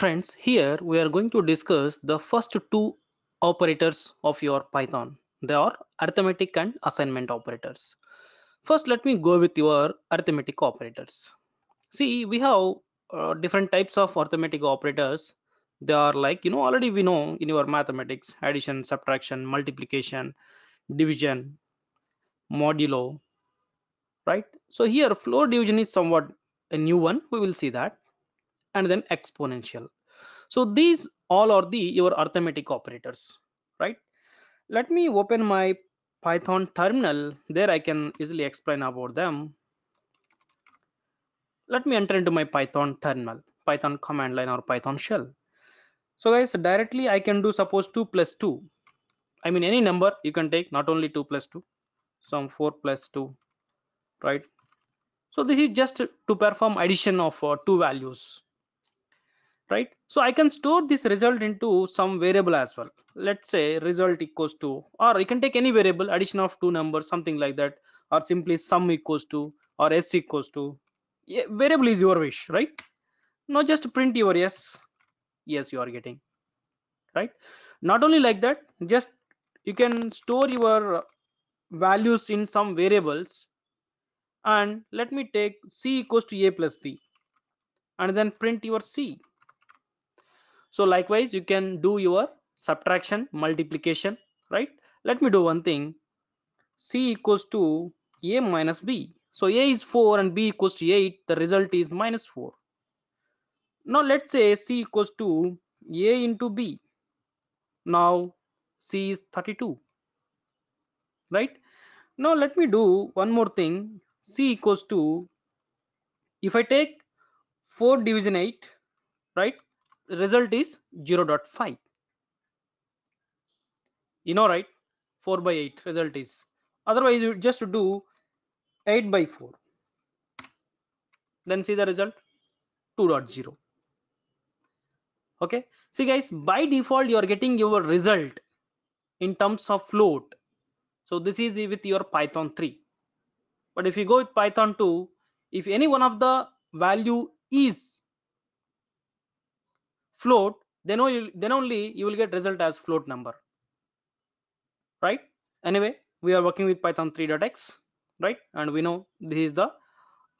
Friends, here we are going to discuss the first two operators of your Python. They are arithmetic and assignment operators. First, let me go with your arithmetic operators. See, we have uh, different types of arithmetic operators. They are like, you know, already we know in your mathematics, addition, subtraction, multiplication, division, modulo, right? So here floor division is somewhat a new one. We will see that and then exponential. So these all are the your arithmetic operators, right? Let me open my Python terminal. There I can easily explain about them. Let me enter into my Python terminal, Python command line or Python shell. So guys, directly I can do suppose 2 plus 2. I mean any number you can take, not only 2 plus 2, some 4 plus 2, right? So this is just to perform addition of uh, two values right so i can store this result into some variable as well let's say result equals to or you can take any variable addition of two numbers something like that or simply sum equals to or s equals to yeah, variable is your wish right now just print your yes yes you are getting right not only like that just you can store your values in some variables and let me take c equals to a plus b and then print your c so likewise you can do your subtraction multiplication right let me do one thing c equals to a minus b so a is 4 and b equals to 8 the result is minus 4 now let's say c equals to a into b now c is 32 right now let me do one more thing c equals to if i take 4 division 8 right result is 0 0.5 you know right 4 by 8 result is otherwise you just do 8 by 4 then see the result 2.0 okay see guys by default you are getting your result in terms of float so this is with your python 3 but if you go with python 2 if any one of the value is float then only then only you will get result as float number right anyway we are working with python 3.x right and we know this is the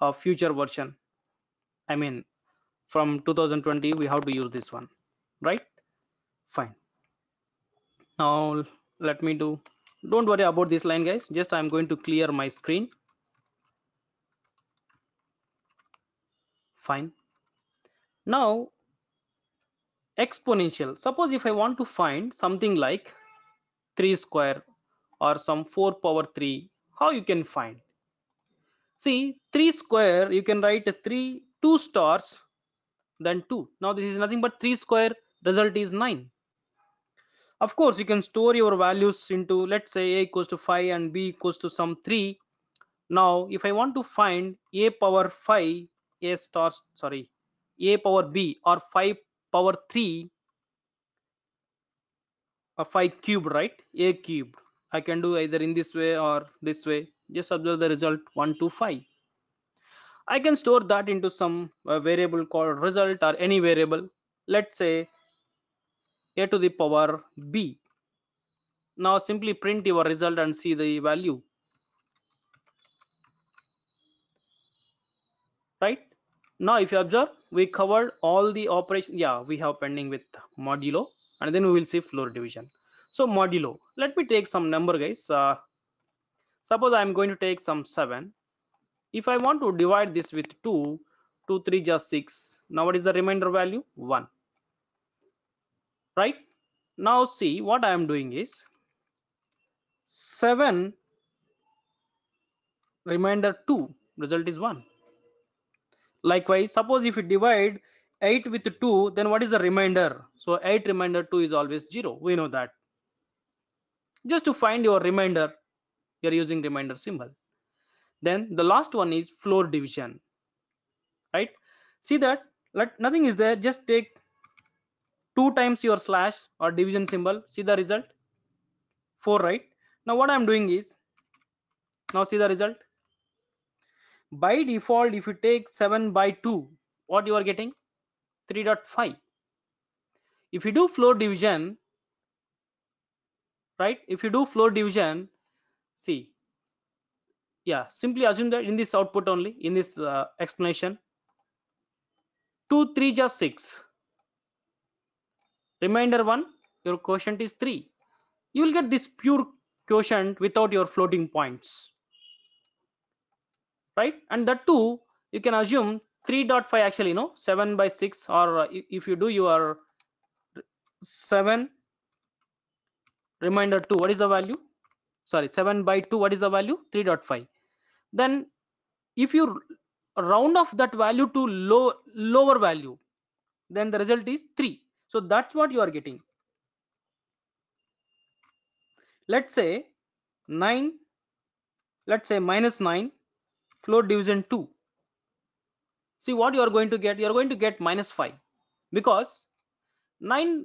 uh, future version i mean from 2020 we have to use this one right fine now let me do don't worry about this line guys just i'm going to clear my screen fine now exponential suppose if i want to find something like 3 square or some 4 power 3 how you can find see 3 square you can write 3 2 stars then 2 now this is nothing but 3 square result is 9 of course you can store your values into let's say a equals to 5 and b equals to some 3 now if i want to find a power 5 a star sorry a power b or 5 power 3 a I cube right a cube. I can do either in this way or this way just observe the result 1 to 5 I can store that into some uh, variable called result or any variable let's say a to the power b now simply print your result and see the value right now if you observe we covered all the operation yeah we have pending with modulo and then we will see floor division so modulo let me take some number guys uh, suppose i'm going to take some 7 if i want to divide this with 2 2 3 just 6 now what is the remainder value 1 right now see what i am doing is 7 remainder 2 result is 1 likewise suppose if you divide 8 with 2 then what is the remainder so 8 remainder 2 is always 0 we know that just to find your remainder you're using remainder symbol then the last one is floor division right see that let nothing is there just take two times your slash or division symbol see the result four right now what i'm doing is now see the result by default if you take 7 by 2 what you are getting 3.5 if you do floor division right if you do floor division see yeah simply assume that in this output only in this uh, explanation 2 3 just 6 remainder 1 your quotient is 3 you will get this pure quotient without your floating points right and that too you can assume 3.5 actually you know 7 by 6 or uh, if you do your 7 reminder 2 what is the value sorry 7 by 2 what is the value 3.5 then if you round off that value to low lower value then the result is 3 so that's what you are getting let's say 9 let's say minus 9 Floor division 2 see what you are going to get you are going to get minus 5 because 9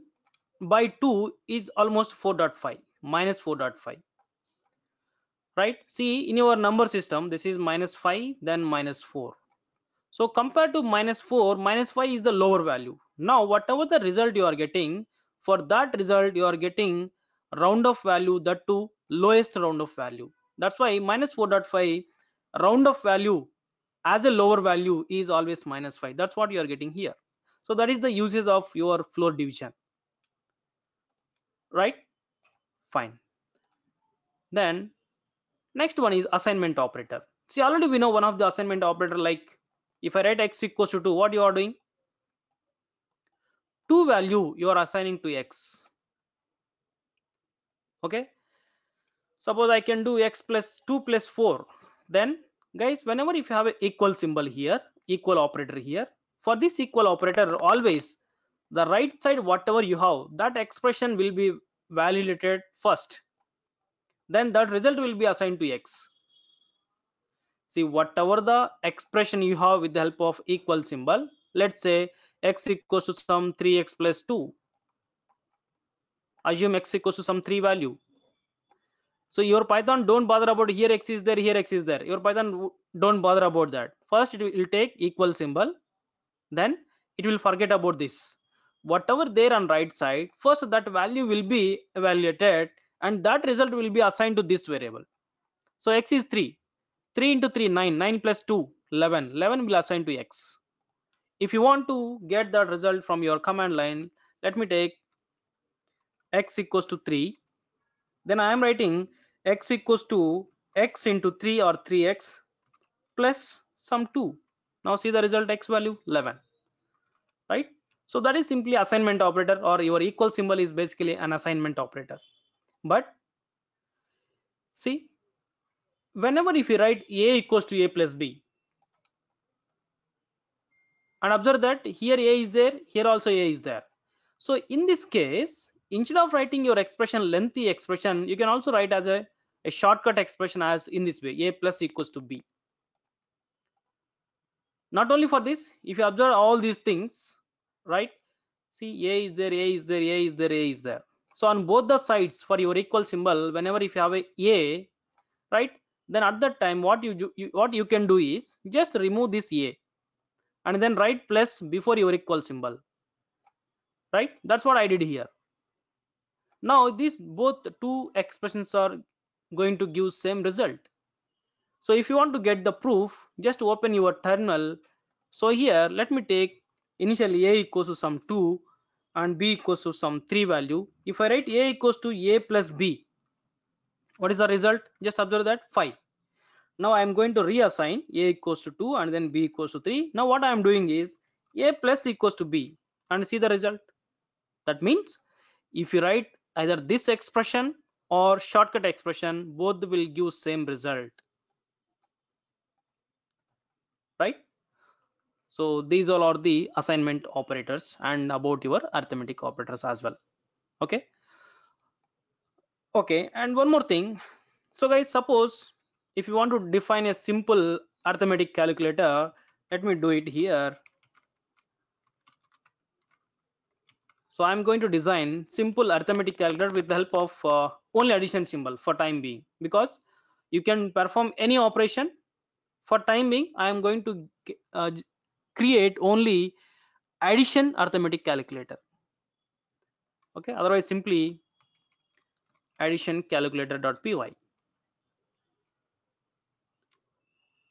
by 2 is almost 4.5 minus 4.5 right see in your number system this is minus 5 then minus 4 so compared to minus 4 minus 5 is the lower value now whatever the result you are getting for that result you are getting round of value that to lowest round of value that's why minus 4.5 round of value as a lower value is always minus 5 that's what you are getting here so that is the uses of your floor division right fine then next one is assignment operator see already we know one of the assignment operator like if i write x equals to 2 what you are doing two value you are assigning to x okay suppose i can do x plus 2 plus 4 then guys whenever if you have an equal symbol here equal operator here for this equal operator always the right side whatever you have that expression will be validated first then that result will be assigned to x see whatever the expression you have with the help of equal symbol let's say x equals to some 3x plus 2 assume x equals to some 3 value so your python don't bother about here x is there here x is there your python don't bother about that first it will take equal symbol then it will forget about this whatever there on right side first that value will be evaluated and that result will be assigned to this variable so x is 3 3 into 3 9 9 plus 2 11 11 will assign to x if you want to get that result from your command line let me take x equals to 3 then i am writing x equals to x into 3 or 3x plus some 2 now see the result x value 11 right so that is simply assignment operator or your equal symbol is basically an assignment operator but see whenever if you write a equals to a plus b and observe that here a is there here also a is there so in this case instead of writing your expression lengthy expression you can also write as a, a shortcut expression as in this way a plus equals to b not only for this if you observe all these things right see a is there a is there a is there a is there so on both the sides for your equal symbol whenever if you have a a right then at that time what you, do, you what you can do is just remove this a and then write plus before your equal symbol right that's what i did here now these both two expressions are going to give same result so if you want to get the proof just open your terminal so here let me take initially a equals to some 2 and b equals to some 3 value if i write a equals to a plus b what is the result just observe that 5 now i am going to reassign a equals to 2 and then b equals to 3 now what i am doing is a plus equals to b and see the result that means if you write either this expression or shortcut expression both will give same result right so these all are the assignment operators and about your arithmetic operators as well okay okay and one more thing so guys suppose if you want to define a simple arithmetic calculator let me do it here So I'm going to design simple arithmetic calculator with the help of uh, only addition symbol for time being because you can perform any operation for time being I am going to uh, create only addition arithmetic calculator okay otherwise simply addition calculator.py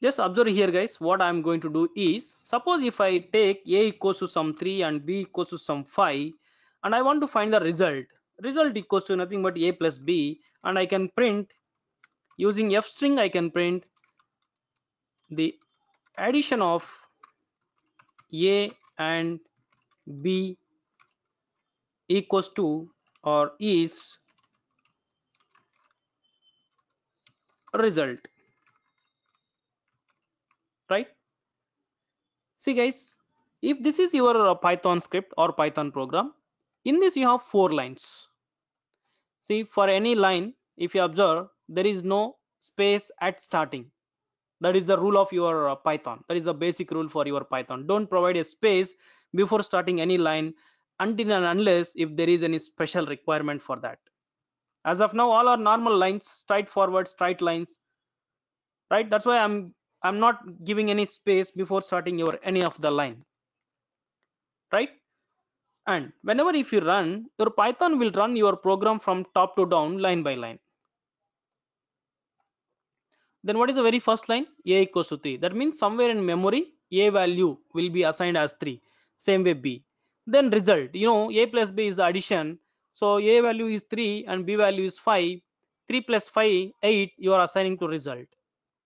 just observe here guys what i'm going to do is suppose if i take a equals to some 3 and b equals to some 5 and I want to find the result. Result equals to nothing but a plus b and I can print using f string I can print the addition of a and b equals to or is result right see guys if this is your python script or python program in this you have four lines see for any line if you observe there is no space at starting that is the rule of your uh, python that is the basic rule for your python don't provide a space before starting any line until and unless if there is any special requirement for that as of now all are normal lines straightforward straight lines right that's why i'm i'm not giving any space before starting your any of the line right and whenever if you run your python will run your program from top to down line by line then what is the very first line a equals to 3 that means somewhere in memory a value will be assigned as 3 same way b then result you know a plus b is the addition so a value is 3 and b value is 5 3 plus 5 8 you are assigning to result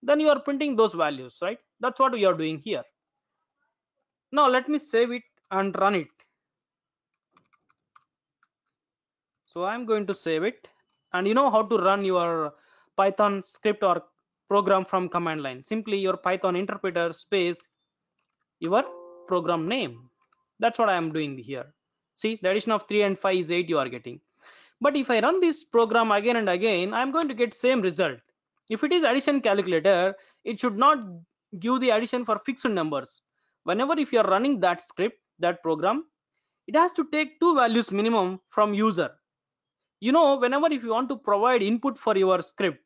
then you are printing those values right that's what we are doing here now let me save it and run it so i'm going to save it and you know how to run your python script or program from command line simply your python interpreter space your program name that's what i am doing here see the addition of 3 and 5 is 8 you are getting but if i run this program again and again i'm going to get same result if it is addition calculator it should not give the addition for fixed numbers whenever if you are running that script that program it has to take two values minimum from user you know whenever if you want to provide input for your script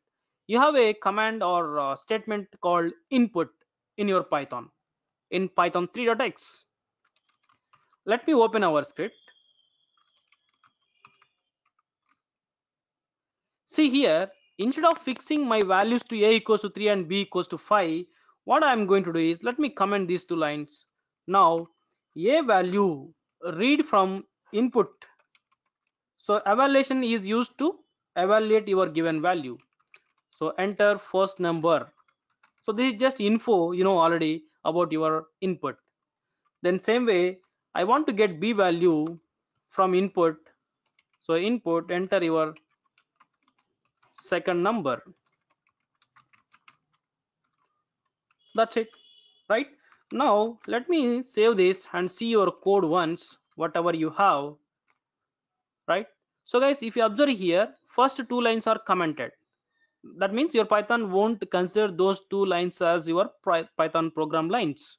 you have a command or a uh, statement called input in your python in python 3.x let me open our script see here instead of fixing my values to a equals to 3 and b equals to 5 what i'm going to do is let me comment these two lines now a value read from input so evaluation is used to evaluate your given value so enter first number so this is just info you know already about your input then same way i want to get b value from input so input enter your second number that's it right now let me save this and see your code once whatever you have so guys if you observe here first two lines are commented that means your python won't consider those two lines as your python program lines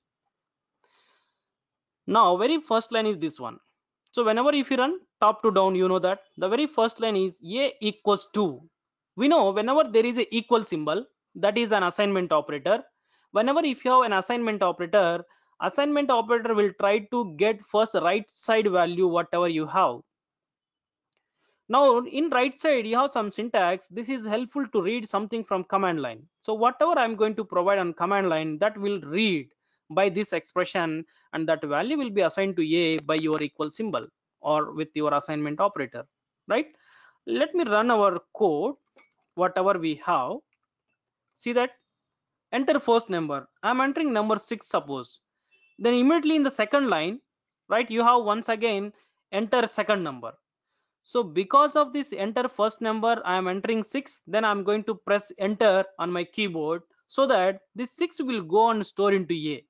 now very first line is this one so whenever if you run top to down you know that the very first line is a equals to we know whenever there is a equal symbol that is an assignment operator whenever if you have an assignment operator assignment operator will try to get first right side value whatever you have now in right side, you have some syntax. This is helpful to read something from command line. So whatever I'm going to provide on command line, that will read by this expression and that value will be assigned to A by your equal symbol or with your assignment operator, right? Let me run our code, whatever we have. See that? Enter first number. I'm entering number six, suppose. Then immediately in the second line, right, you have once again enter second number so because of this enter first number, I am entering 6. Then I'm going to press enter on my keyboard so that this 6 will go and store into A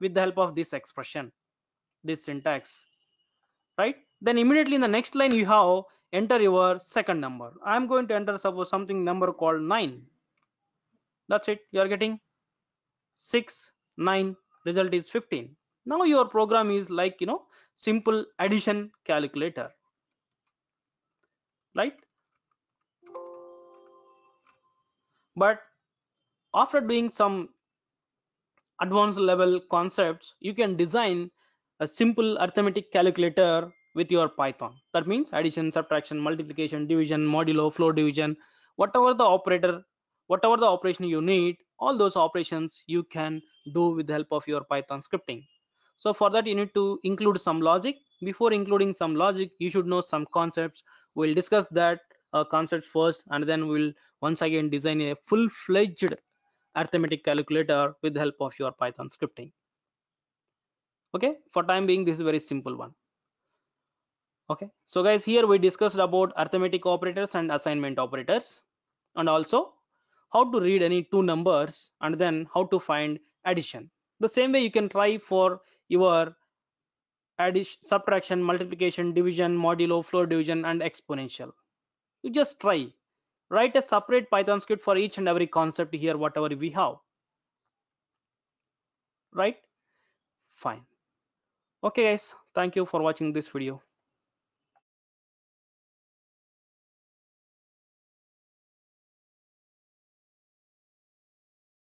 with the help of this expression, this syntax, right? Then immediately in the next line, you have enter your second number. I'm going to enter suppose something number called 9. That's it. You're getting 6, 9, result is 15. Now your program is like, you know, simple addition calculator right but after doing some advanced level concepts you can design a simple arithmetic calculator with your python that means addition subtraction multiplication division modulo floor division whatever the operator whatever the operation you need all those operations you can do with the help of your python scripting so for that you need to include some logic before including some logic you should know some concepts we'll discuss that uh, concept first and then we'll once again design a full-fledged arithmetic calculator with the help of your python scripting okay for time being this is very simple one okay so guys here we discussed about arithmetic operators and assignment operators and also how to read any two numbers and then how to find addition the same way you can try for your addition subtraction multiplication division modulo floor division and exponential you just try write a separate python script for each and every concept here whatever we have right fine okay guys thank you for watching this video